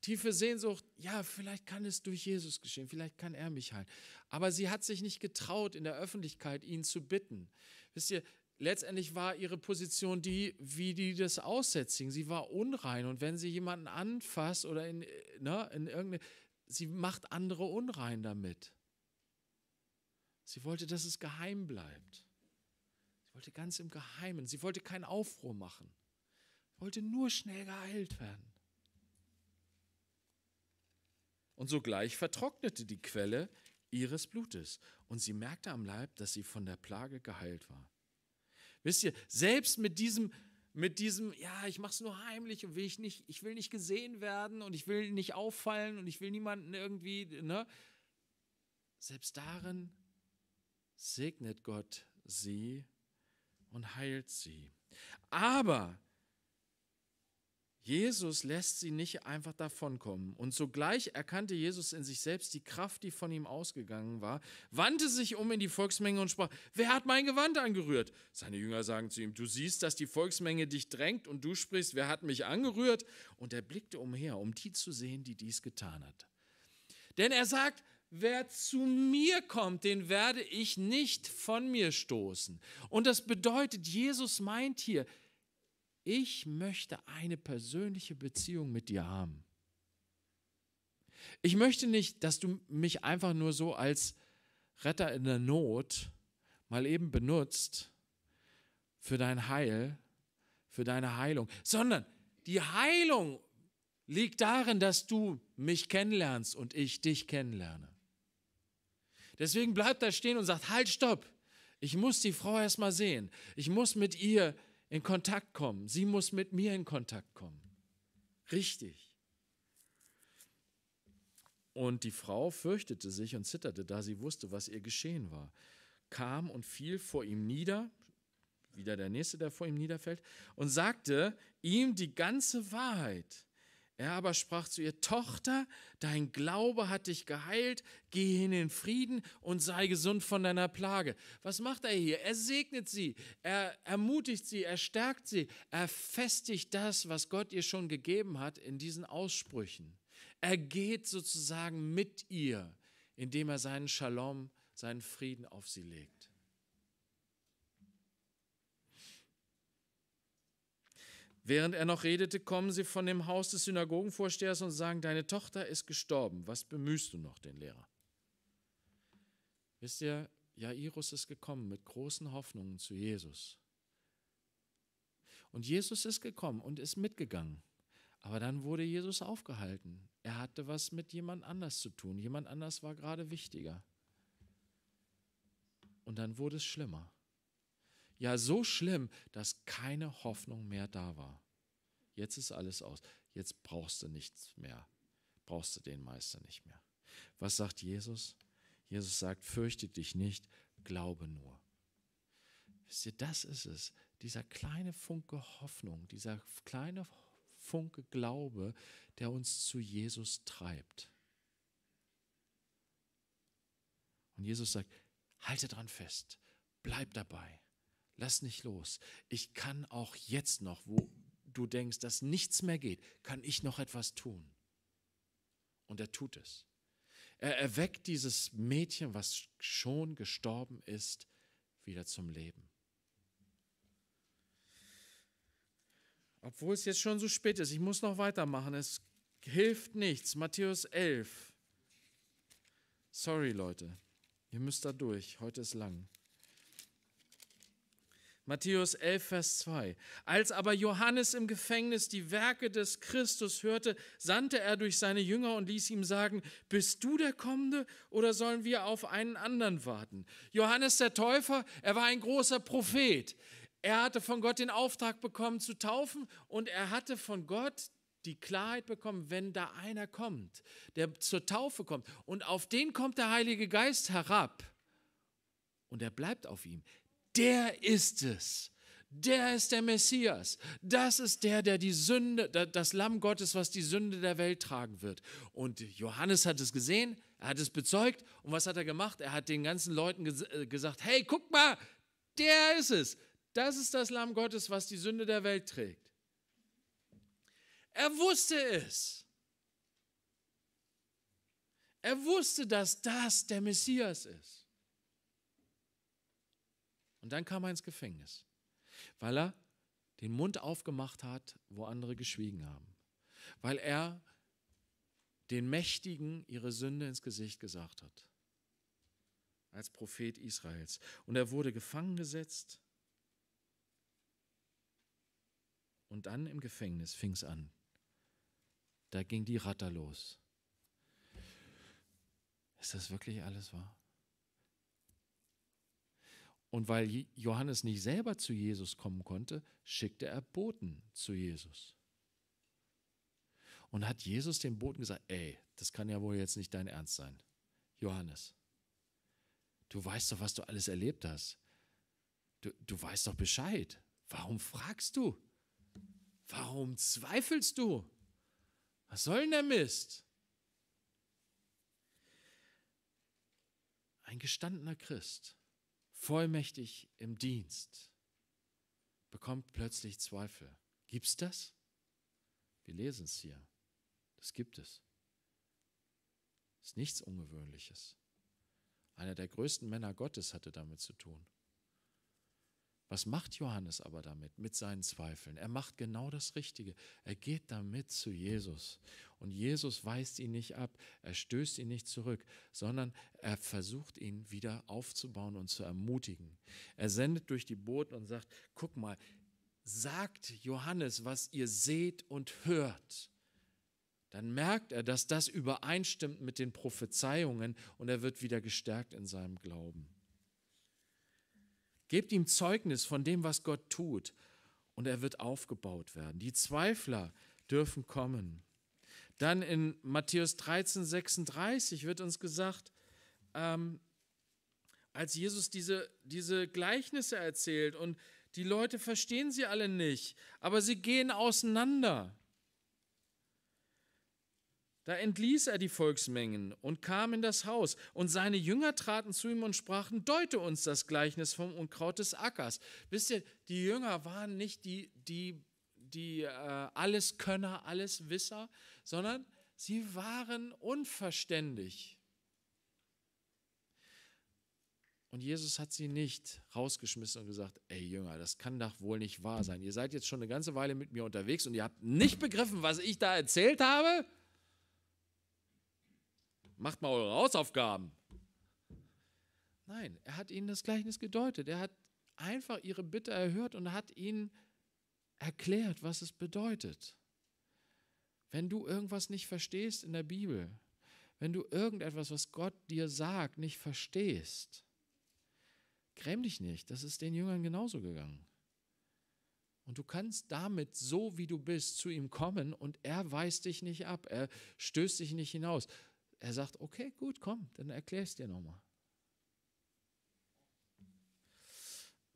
tiefe Sehnsucht. Ja, vielleicht kann es durch Jesus geschehen, vielleicht kann er mich heilen. Aber sie hat sich nicht getraut, in der Öffentlichkeit ihn zu bitten. Wisst ihr, letztendlich war ihre Position die, wie die das aussetzigen. Sie war unrein und wenn sie jemanden anfasst oder in, ne, in irgendeine, sie macht andere unrein damit. Sie wollte, dass es geheim bleibt. Sie wollte ganz im Geheimen. Sie wollte keinen Aufruhr machen. Sie wollte nur schnell geheilt werden. Und sogleich vertrocknete die Quelle ihres Blutes. Und sie merkte am Leib, dass sie von der Plage geheilt war. Wisst ihr, selbst mit diesem, mit diesem, ja, ich mache es nur heimlich und will ich nicht, ich will nicht gesehen werden und ich will nicht auffallen und ich will niemanden irgendwie, ne? Selbst darin segnet Gott sie und heilt sie. Aber Jesus lässt sie nicht einfach davonkommen. Und sogleich erkannte Jesus in sich selbst die Kraft, die von ihm ausgegangen war, wandte sich um in die Volksmenge und sprach, wer hat mein Gewand angerührt? Seine Jünger sagen zu ihm, du siehst, dass die Volksmenge dich drängt und du sprichst, wer hat mich angerührt? Und er blickte umher, um die zu sehen, die dies getan hat. Denn er sagt, Wer zu mir kommt, den werde ich nicht von mir stoßen. Und das bedeutet, Jesus meint hier, ich möchte eine persönliche Beziehung mit dir haben. Ich möchte nicht, dass du mich einfach nur so als Retter in der Not mal eben benutzt für dein Heil, für deine Heilung, sondern die Heilung liegt darin, dass du mich kennenlernst und ich dich kennenlerne. Deswegen bleibt da stehen und sagt, halt, stopp, ich muss die Frau erstmal sehen, ich muss mit ihr in Kontakt kommen. Sie muss mit mir in Kontakt kommen. Richtig. Und die Frau fürchtete sich und zitterte, da sie wusste, was ihr geschehen war, kam und fiel vor ihm nieder, wieder der Nächste, der vor ihm niederfällt, und sagte ihm die ganze Wahrheit. Er aber sprach zu ihr, Tochter, dein Glaube hat dich geheilt, geh hin in Frieden und sei gesund von deiner Plage. Was macht er hier? Er segnet sie, er ermutigt sie, er stärkt sie, er festigt das, was Gott ihr schon gegeben hat in diesen Aussprüchen. Er geht sozusagen mit ihr, indem er seinen Shalom, seinen Frieden auf sie legt. Während er noch redete, kommen sie von dem Haus des Synagogenvorstehers und sagen, deine Tochter ist gestorben, was bemühst du noch den Lehrer? Wisst ihr, Jairus ist gekommen mit großen Hoffnungen zu Jesus. Und Jesus ist gekommen und ist mitgegangen. Aber dann wurde Jesus aufgehalten. Er hatte was mit jemand anders zu tun. Jemand anders war gerade wichtiger. Und dann wurde es schlimmer. Ja, so schlimm, dass keine Hoffnung mehr da war. Jetzt ist alles aus. Jetzt brauchst du nichts mehr. Brauchst du den Meister nicht mehr. Was sagt Jesus? Jesus sagt, fürchte dich nicht, glaube nur. Wisst ihr, das ist es. Dieser kleine Funke Hoffnung, dieser kleine Funke Glaube, der uns zu Jesus treibt. Und Jesus sagt, halte dran fest, bleib dabei lass nicht los. Ich kann auch jetzt noch, wo du denkst, dass nichts mehr geht, kann ich noch etwas tun. Und er tut es. Er erweckt dieses Mädchen, was schon gestorben ist, wieder zum Leben. Obwohl es jetzt schon so spät ist, ich muss noch weitermachen. Es hilft nichts. Matthäus 11. Sorry, Leute. Ihr müsst da durch. Heute ist lang. Matthäus 11, Vers 2. Als aber Johannes im Gefängnis die Werke des Christus hörte, sandte er durch seine Jünger und ließ ihm sagen, bist du der Kommende oder sollen wir auf einen anderen warten? Johannes der Täufer, er war ein großer Prophet. Er hatte von Gott den Auftrag bekommen zu taufen und er hatte von Gott die Klarheit bekommen, wenn da einer kommt, der zur Taufe kommt und auf den kommt der Heilige Geist herab und er bleibt auf ihm, der ist es. Der ist der Messias. Das ist der, der die Sünde, das Lamm Gottes, was die Sünde der Welt tragen wird. Und Johannes hat es gesehen, er hat es bezeugt. Und was hat er gemacht? Er hat den ganzen Leuten äh, gesagt, hey, guck mal, der ist es. Das ist das Lamm Gottes, was die Sünde der Welt trägt. Er wusste es. Er wusste, dass das der Messias ist. Und dann kam er ins Gefängnis, weil er den Mund aufgemacht hat, wo andere geschwiegen haben. Weil er den Mächtigen ihre Sünde ins Gesicht gesagt hat. Als Prophet Israels. Und er wurde gefangen gesetzt. Und dann im Gefängnis fing es an. Da ging die Ratter los. Ist das wirklich alles wahr? Und weil Johannes nicht selber zu Jesus kommen konnte, schickte er Boten zu Jesus. Und hat Jesus dem Boten gesagt, ey, das kann ja wohl jetzt nicht dein Ernst sein. Johannes, du weißt doch, was du alles erlebt hast. Du, du weißt doch Bescheid. Warum fragst du? Warum zweifelst du? Was soll denn der Mist? Ein gestandener Christ vollmächtig im Dienst, bekommt plötzlich Zweifel. Gibt es das? Wir lesen es hier. Das gibt es. Ist nichts Ungewöhnliches. Einer der größten Männer Gottes hatte damit zu tun. Was macht Johannes aber damit, mit seinen Zweifeln? Er macht genau das Richtige. Er geht damit zu Jesus. Und Jesus weist ihn nicht ab, er stößt ihn nicht zurück, sondern er versucht ihn wieder aufzubauen und zu ermutigen. Er sendet durch die Boten und sagt, guck mal, sagt Johannes, was ihr seht und hört dann merkt er, dass das übereinstimmt mit den Prophezeiungen und er wird wieder gestärkt in seinem Glauben. Gebt ihm Zeugnis von dem, was Gott tut, und er wird aufgebaut werden. Die Zweifler dürfen kommen. Dann in Matthäus 13, 36 wird uns gesagt, ähm, als Jesus diese, diese Gleichnisse erzählt und die Leute verstehen sie alle nicht, aber sie gehen auseinander. Da entließ er die Volksmengen und kam in das Haus, und seine Jünger traten zu ihm und sprachen, deute uns das Gleichnis vom Unkraut des Ackers. Wisst ihr, die Jünger waren nicht die, die, die äh, Alleskönner, Alleswisser, sondern sie waren unverständig. Und Jesus hat sie nicht rausgeschmissen und gesagt, ey Jünger, das kann doch wohl nicht wahr sein. Ihr seid jetzt schon eine ganze Weile mit mir unterwegs und ihr habt nicht begriffen, was ich da erzählt habe macht mal eure Hausaufgaben. Nein, er hat ihnen das Gleichnis gedeutet. Er hat einfach ihre Bitte erhört und hat ihnen erklärt, was es bedeutet. Wenn du irgendwas nicht verstehst in der Bibel, wenn du irgendetwas, was Gott dir sagt, nicht verstehst, gräm dich nicht. Das ist den Jüngern genauso gegangen. Und du kannst damit, so wie du bist, zu ihm kommen und er weist dich nicht ab, er stößt dich nicht hinaus, er sagt, okay, gut, komm, dann erkläre ich es dir nochmal.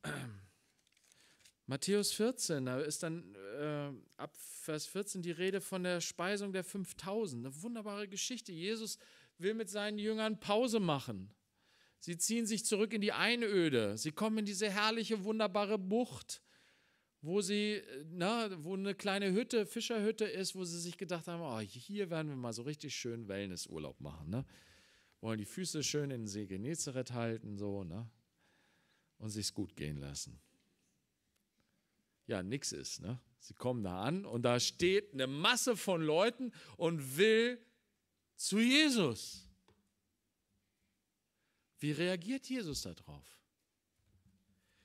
*clears throat* Matthäus 14, da ist dann äh, ab Vers 14 die Rede von der Speisung der 5000. Eine wunderbare Geschichte. Jesus will mit seinen Jüngern Pause machen. Sie ziehen sich zurück in die Einöde. Sie kommen in diese herrliche, wunderbare Bucht wo sie, na, wo eine kleine Hütte, Fischerhütte ist, wo sie sich gedacht haben, oh, hier werden wir mal so richtig schön Wellnessurlaub machen, ne? Wollen die Füße schön in den See Genezareth halten, so, ne? Und sich's gut gehen lassen. Ja, nix ist, ne? Sie kommen da an und da steht eine Masse von Leuten und will zu Jesus. Wie reagiert Jesus darauf?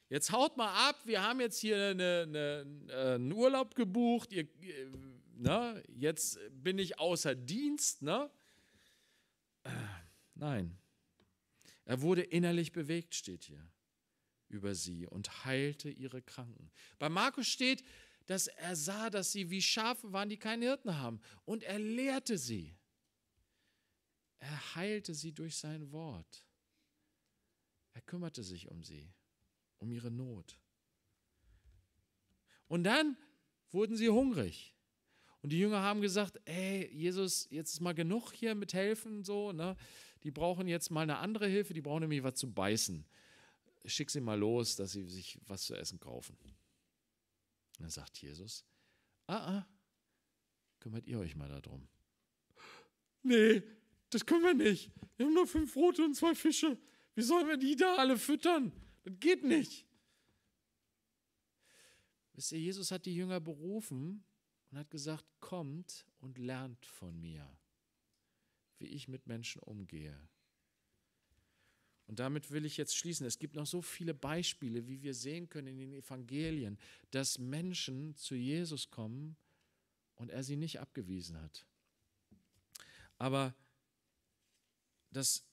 Jetzt haut mal ab, wir haben jetzt hier eine, eine, äh, einen Urlaub gebucht, ihr, äh, ne? jetzt bin ich außer Dienst. Ne? Äh, nein, er wurde innerlich bewegt, steht hier, über sie und heilte ihre Kranken. Bei Markus steht, dass er sah, dass sie wie Schafe waren, die keine Hirten haben. Und er lehrte sie. Er heilte sie durch sein Wort. Er kümmerte sich um sie um ihre Not. Und dann wurden sie hungrig. Und die Jünger haben gesagt, ey, Jesus, jetzt ist mal genug hier mit helfen, so, ne? Die brauchen jetzt mal eine andere Hilfe, die brauchen nämlich was zu beißen. Schick sie mal los, dass sie sich was zu essen kaufen. Und dann sagt Jesus, ah, ah, kümmert ihr euch mal darum. Nee, das können wir nicht. Wir haben nur fünf Brote und zwei Fische. Wie sollen wir die da alle füttern? Das geht nicht. Wisst ihr, Jesus hat die Jünger berufen und hat gesagt, kommt und lernt von mir, wie ich mit Menschen umgehe. Und damit will ich jetzt schließen. Es gibt noch so viele Beispiele, wie wir sehen können in den Evangelien, dass Menschen zu Jesus kommen und er sie nicht abgewiesen hat. Aber das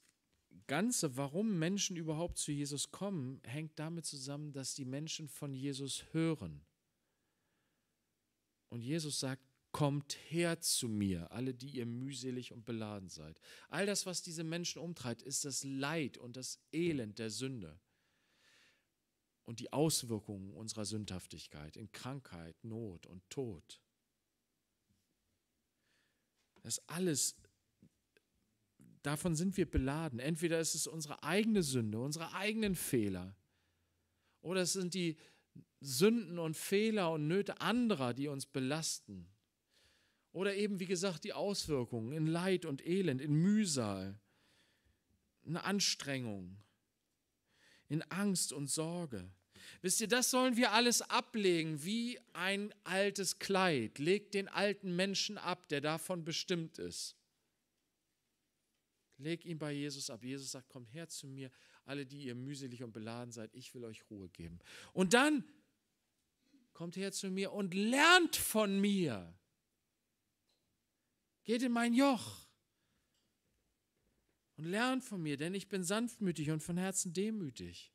Ganze, warum Menschen überhaupt zu Jesus kommen, hängt damit zusammen, dass die Menschen von Jesus hören. Und Jesus sagt, kommt her zu mir, alle, die ihr mühselig und beladen seid. All das, was diese Menschen umtreibt, ist das Leid und das Elend der Sünde und die Auswirkungen unserer Sündhaftigkeit in Krankheit, Not und Tod. Das alles Davon sind wir beladen. Entweder ist es unsere eigene Sünde, unsere eigenen Fehler. Oder es sind die Sünden und Fehler und Nöte anderer, die uns belasten. Oder eben, wie gesagt, die Auswirkungen in Leid und Elend, in Mühsal, in Anstrengung, in Angst und Sorge. Wisst ihr, das sollen wir alles ablegen wie ein altes Kleid. Legt den alten Menschen ab, der davon bestimmt ist. Leg ihn bei Jesus ab. Jesus sagt, kommt her zu mir, alle, die ihr mühselig und beladen seid, ich will euch Ruhe geben. Und dann kommt her zu mir und lernt von mir. Geht in mein Joch und lernt von mir, denn ich bin sanftmütig und von Herzen demütig.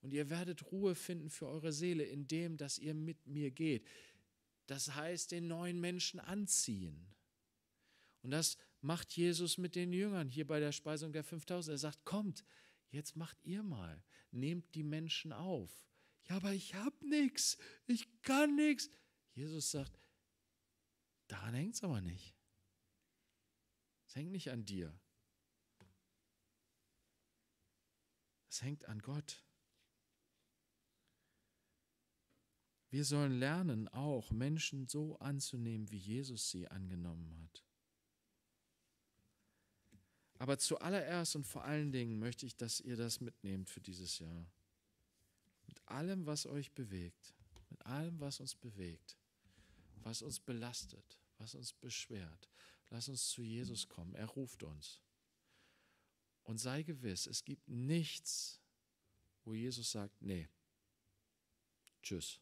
Und ihr werdet Ruhe finden für eure Seele, indem, dass ihr mit mir geht. Das heißt, den neuen Menschen anziehen. Und das macht Jesus mit den Jüngern hier bei der Speisung der 5000. Er sagt, kommt, jetzt macht ihr mal, nehmt die Menschen auf. Ja, aber ich habe nichts, ich kann nichts. Jesus sagt, daran hängt es aber nicht. Es hängt nicht an dir. Es hängt an Gott. Wir sollen lernen, auch Menschen so anzunehmen, wie Jesus sie angenommen hat. Aber zuallererst und vor allen Dingen möchte ich, dass ihr das mitnehmt für dieses Jahr. Mit allem, was euch bewegt, mit allem, was uns bewegt, was uns belastet, was uns beschwert, lasst uns zu Jesus kommen. Er ruft uns. Und sei gewiss, es gibt nichts, wo Jesus sagt, nee, tschüss.